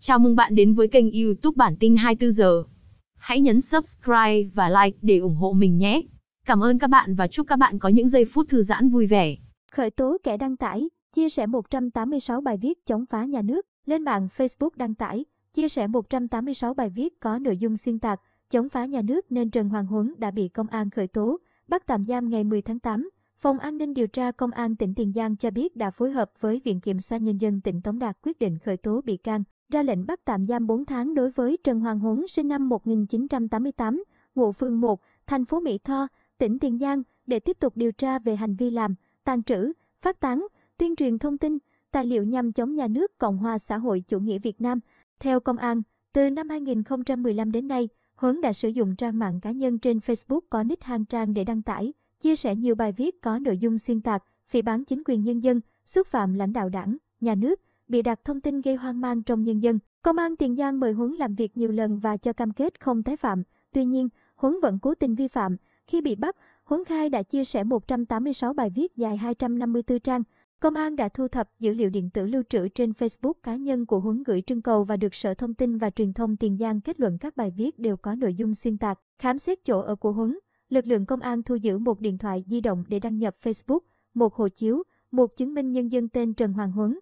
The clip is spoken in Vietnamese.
Chào mừng bạn đến với kênh YouTube Bản tin 24 giờ. Hãy nhấn subscribe và like để ủng hộ mình nhé. Cảm ơn các bạn và chúc các bạn có những giây phút thư giãn vui vẻ. Khởi tố kẻ đăng tải, chia sẻ 186 bài viết chống phá nhà nước, lên mạng Facebook đăng tải, chia sẻ 186 bài viết có nội dung xuyên tạc, chống phá nhà nước nên Trần Hoàng Huấn đã bị công an khởi tố, bắt tạm giam ngày 10 tháng 8. Phòng An ninh điều tra Công an tỉnh Tiền Giang cho biết đã phối hợp với Viện Kiểm sát Nhân dân tỉnh Tống Đạt quyết định khởi tố bị can, ra lệnh bắt tạm giam 4 tháng đối với Trần Hoàng Huấn sinh năm 1988, ngụ phường 1, thành phố Mỹ Tho, tỉnh Tiền Giang để tiếp tục điều tra về hành vi làm, tàn trữ, phát tán, tuyên truyền thông tin, tài liệu nhằm chống nhà nước Cộng hòa xã hội chủ nghĩa Việt Nam. Theo công an, từ năm 2015 đến nay, Huấn đã sử dụng trang mạng cá nhân trên Facebook có nick hàng trang để đăng tải, chia sẻ nhiều bài viết có nội dung xuyên tạc, phỉ bán chính quyền nhân dân, xúc phạm lãnh đạo đảng, nhà nước, bị đặt thông tin gây hoang mang trong nhân dân. Công an Tiền Giang mời Huấn làm việc nhiều lần và cho cam kết không tái phạm. Tuy nhiên, Huấn vẫn cố tình vi phạm. Khi bị bắt, Huấn khai đã chia sẻ 186 bài viết dài 254 trang. Công an đã thu thập dữ liệu điện tử lưu trữ trên Facebook cá nhân của Huấn gửi trưng cầu và được Sở Thông tin và Truyền thông Tiền Giang kết luận các bài viết đều có nội dung xuyên tạc. Khám xét chỗ ở của Huấn, lực lượng công an thu giữ một điện thoại di động để đăng nhập Facebook, một hộ chiếu, một chứng minh nhân dân tên Trần Hoàng Huấn,